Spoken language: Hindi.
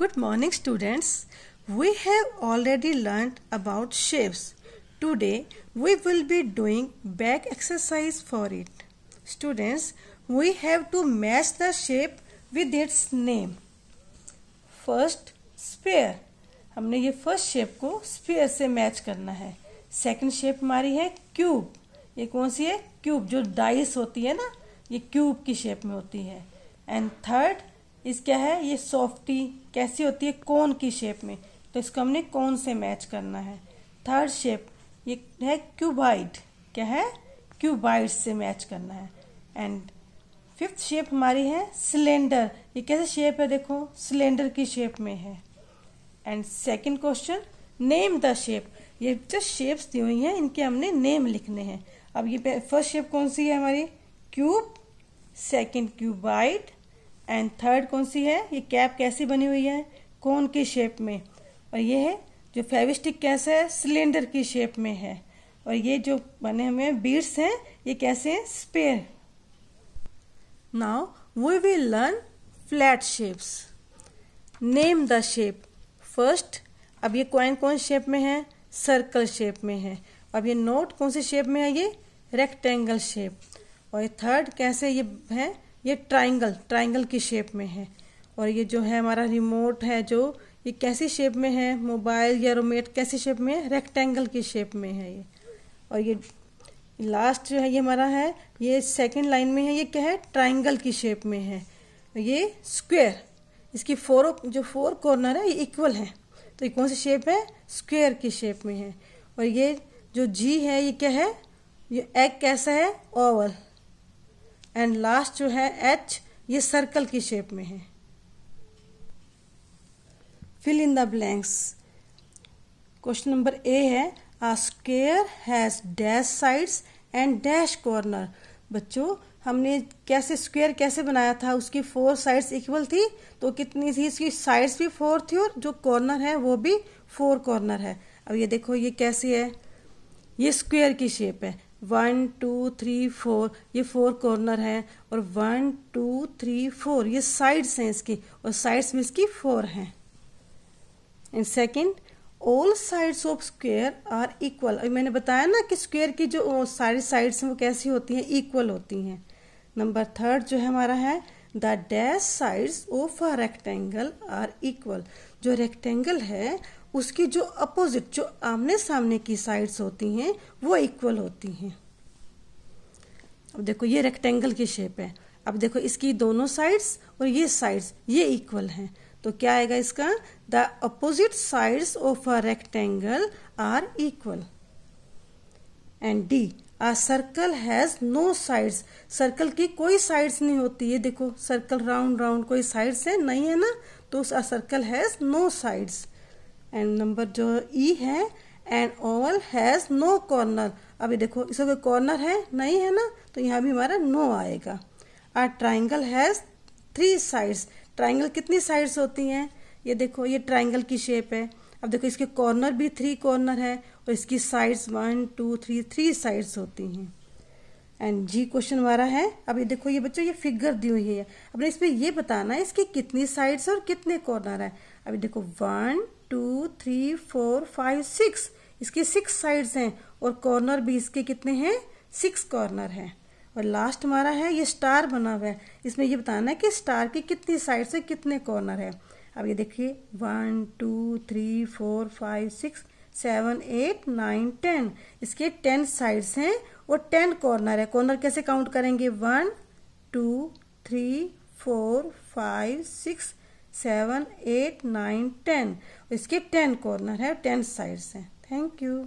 Good morning students. We have already learnt about shapes. Today we will be doing back exercise for it. Students, we have to match the shape with its name. First, sphere. हमने ये फर्स्ट शेप को स्पेयर से मैच करना है सेकंड शेप हमारी है क्यूब ये कौन सी है क्यूब जो डाइस होती है ना ये क्यूब की शेप में होती है एंड थर्ड इस क्या है ये सॉफ्टी कैसी होती है कोन की शेप में तो इसको हमने कोन से मैच करना है थर्ड शेप ये है क्यूबाइड क्या है क्यूबाइड से मैच करना है एंड फिफ्थ शेप हमारी है सिलेंडर ये कैसे शेप है देखो सिलेंडर की शेप में है and second question name the shape ये जो शेप्स दी हुई हैं इनके हमने नेम लिखने हैं अब ये फर्स्ट शेप कौन सी है हमारी cube second cuboid and third कौन सी है ये कैप कैसी बनी हुई है कौन की शेप में और ये है जो फेविस्टिक कैसा है सिलेंडर की शेप में है और ये जो बने हुए बीड्स हैं ये कैसे हैं sphere now we will learn flat shapes name the shape first अब ये क्वाइन कौन शेप में है सर्कल शेप में है अब ये नोट कौन से शेप में है ये रेक्टेंगल शेप और ये थर्ड कैसे ये है ये ट्राइंगल ट्राइंगल की शेप में है और ये जो है हमारा रिमोट है जो ये कैसी शेप में है मोबाइल या रोमेट कैसी शेप में है रेक्टेंगल की शेप में है ये और ये लास्ट जो है ये हमारा है ये सेकंड लाइन में है ये क्या है ट्राइंगल की शेप में है ये स्क्वेयर इसकी फोर जो फोर कॉर्नर है ये इक्वल है तो ये कौन सी शेप है स्क्वेयर की शेप में है और ये जो जी है ये क्या है ये एग कैसा है ओवल एंड लास्ट जो है एच ये सर्कल की शेप में है fill in the blanks question number A है a square has dash sides and dash corner बच्चों हमने कैसे स्क्वेयर कैसे बनाया था उसकी फोर साइड्स इक्वल थी तो कितनी थी इसकी साइड्स भी फोर थी और जो कॉर्नर है वो भी फोर कॉर्नर है अब ये देखो ये कैसी है ये स्क्वेयर की शेप है वन टू थ्री फोर ये फोर कॉर्नर हैं और वन टू थ्री फोर ये साइड्स हैं इसकी और साइड्स में इसकी फोर हैं and second all sides of square are equal मैंने बताया ना कि स्क्वेयर की जो सारी साइड्स हैं वो कैसी होती हैं इक्वल होती हैं नंबर थर्ड जो है हमारा है the dash sides of a rectangle are equal जो रेक्टेंगल है उसकी जो अपोजिट जो आमने सामने की साइड्स होती हैं वो इक्वल होती हैं अब देखो ये रेक्टेंगल की शेप है अब देखो इसकी दोनों साइड्स और ये साइड्स ये इक्वल हैं तो क्या आएगा इसका the opposite sides of a rectangle are equal and D a circle has no sides circle की कोई साइड्स नहीं होती है देखो सर्कल राउंड राउंड कोई साइड्स है नहीं है ना तो circle has no sides and number जो ई e है and oval has no corner अभी देखो इसका कोई कॉर्नर है नहीं है ना तो यहाँ भी हमारा नो आएगा a triangle has three sides triangle कितनी साइड्स होती हैं ये देखो ये ट्राइंगल की शेप है अब देखो इसके कॉर्नर भी थ्री कॉर्नर है और इसकी sides one two three three sides होती हैं एंड जी क्वेश्चन हमारा है अब ये देखो ये बच्चों ये फिगर दी हुई है अपने इसमें ये बताना है इसकी कितनी साइड्स और कितने कॉर्नर है अभी देखो one two three four five six इसके सिक्स साइड्स हैं और कॉर्नर भी इसके कितने हैं सिक्स कॉर्नर हैं और लास्ट हमारा है ये स्टार बना हुआ है इसमें ये बताना है कि स्टार की कितनी साइड से कितने कॉर्नर है अब ये देखिए one two three four five six seven eight nine ten इसके टेन साइड्स हैं और टेन कॉर्नर है कॉर्नर कैसे काउंट करेंगे one two three four five six seven eight nine ten इसके टेन कॉर्नर है टेन साइड्स हैं थैंक यू